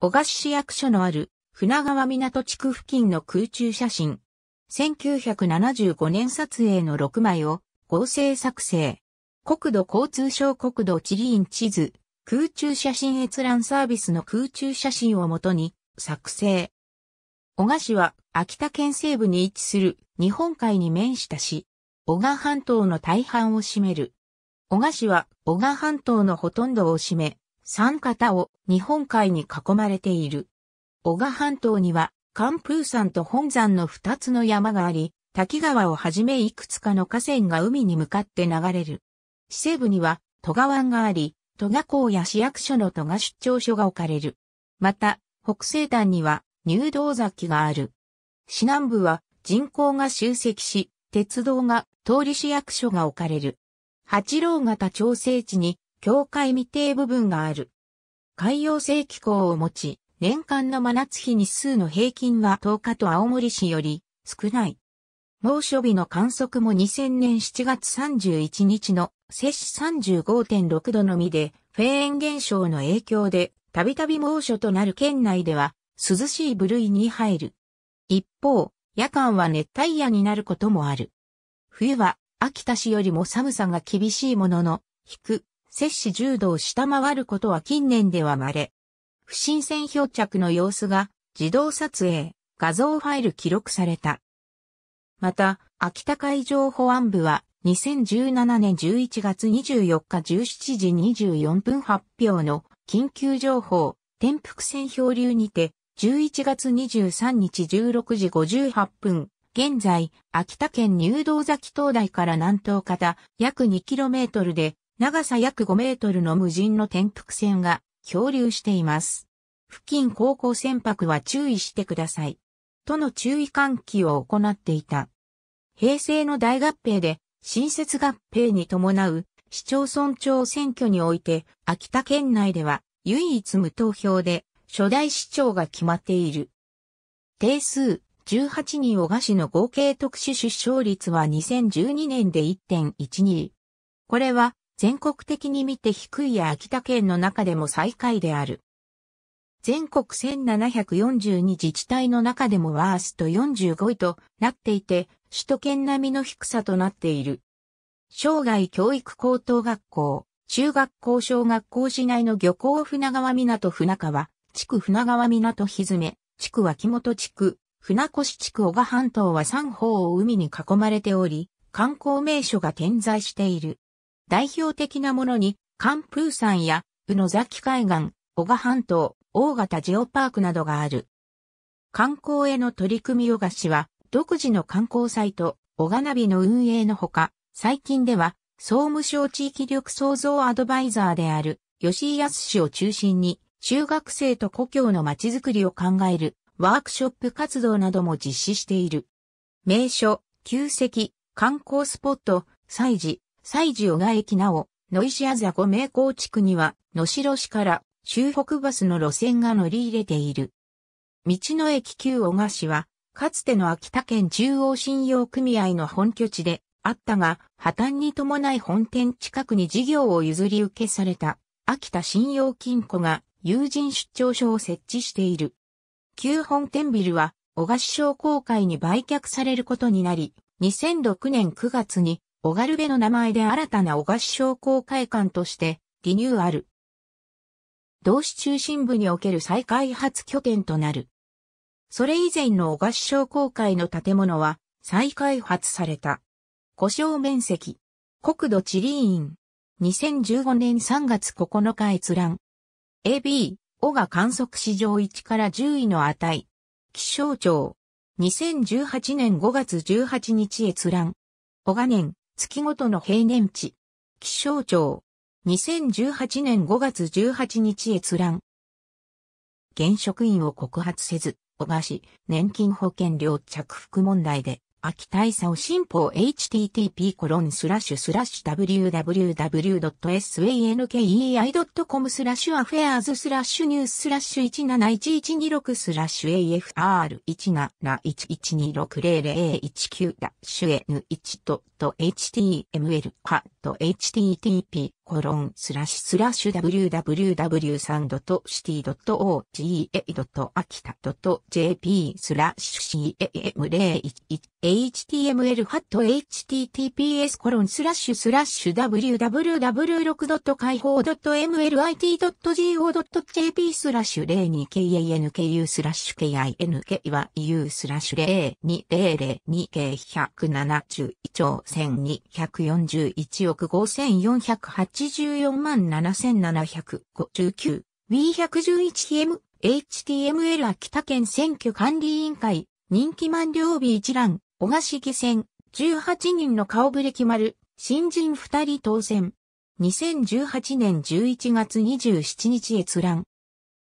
小菓子市役所のある船川港地区付近の空中写真。1975年撮影の6枚を合成作成。国土交通省国土地理院地図、空中写真閲覧サービスの空中写真をもとに作成。小賀市は秋田県西部に位置する日本海に面した市、小賀半島の大半を占める。小賀市は小賀半島のほとんどを占め、三方を日本海に囲まれている。小賀半島には、寒風山と本山の二つの山があり、滝川をはじめいくつかの河川が海に向かって流れる。市西部には、戸賀湾があり、戸賀港や市役所の戸賀出張所が置かれる。また、北西端には、入道崎がある。市南部は、人口が集積し、鉄道が、通り市役所が置かれる。八郎型調整地に、境界未定部分がある。海洋性気候を持ち、年間の真夏日日数の平均は10日と青森市より少ない。猛暑日の観測も2000年7月31日の摂氏35.6度のみで、フェーン現象の影響で、たびたび猛暑となる県内では、涼しい部類に入る。一方、夜間は熱帯夜になることもある。冬は、秋田市よりも寒さが厳しいものの、低、摂氏10度を下回ることは近年では稀。不審船漂着の様子が自動撮影、画像ファイル記録された。また、秋田海上保安部は2017年11月24日17時24分発表の緊急情報、転覆船漂流にて、11月23日16時58分、現在、秋田県入道崎灯台から南東方約 2km で長さ約5メートルの無人の転覆船が漂流しています。付近航行船舶は注意してください。との注意喚起を行っていた。平成の大合併で、新設合併に伴う市町村長選挙において、秋田県内では唯一無投票で初代市長が決まっている。定数18人お賀市の合計特殊出生率は2012年で1.12。これは全国的に見て低いや秋田県の中でも最下位である。全国1742自治体の中でもワースト45位となっていて、首都圏並みの低さとなっている。生涯教育高等学校、中学校小学校市内の漁港船川港船川、地区船川港ひずめ、地区脇本地区、船越地区小賀半島は三方を海に囲まれており、観光名所が点在している。代表的なものに、カンプー山や、宇野崎海岸、小賀半島、大型ジオパークなどがある。観光への取り組みヨガ市は、独自の観光サイト、小賀ナビの運営のほか、最近では、総務省地域力創造アドバイザーである、吉井康氏を中心に、中学生と故郷のまちづくりを考える、ワークショップ活動なども実施している。名所、旧跡、観光スポット、祭事、西条ヶ駅なお、野石あざザ名港地区には、野城市から、州北バスの路線が乗り入れている。道の駅旧小賀市は、かつての秋田県中央信用組合の本拠地であったが、破綻に伴い本店近くに事業を譲り受けされた、秋田信用金庫が有人出張所を設置している。旧本店ビルは、小賀市商工会に売却されることになり、2006年9月に小軽部の名前で新たな小菓子商工会館としてリニューアル。同市中心部における再開発拠点となる。それ以前の小菓子商工会の建物は再開発された。故障面積。国土地理院。2015年3月9日閲覧。AB、O が観測史上1から10位の値。気象庁。2018年5月18日閲覧。小賀年、月ごとの平年値。気象庁。2018年5月18日閲覧。現職員を告発せず、小川市、年金保険料着服問題で、秋大佐を新報 http コロンスラッシュスラッシュ www.sankei.com スラッシュアフェアーズスラッシュニューススラッシュ171126スラッシュ a f r 1 7 1 1 2 6 0 0 1 9シュ N1 と HTML ハ HTTP コロンスラッシュスラッシュ www.sound.city.akita.jp o g a スラッシュ CAM011 html ハット https コロンスラッシュスラッシュ www6. 開放 .mlit.go.jp スラッシュ 02kanku スラッシュ kinkyuu スラッシュ 02002k171 兆1241億5408 847759 B111 HTML 秋田県選挙管理委員会人気満了日一覧小賀子議選18人の顔ぶれ決まる新人2人当選2018年11月27日閲覧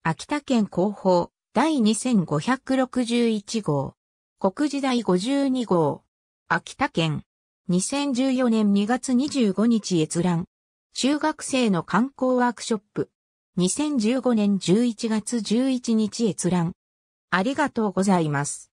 秋田県広報第2561号国時第52号秋田県2014年2月25日閲覧中学生の観光ワークショップ。2015年11月11日閲覧。ありがとうございます。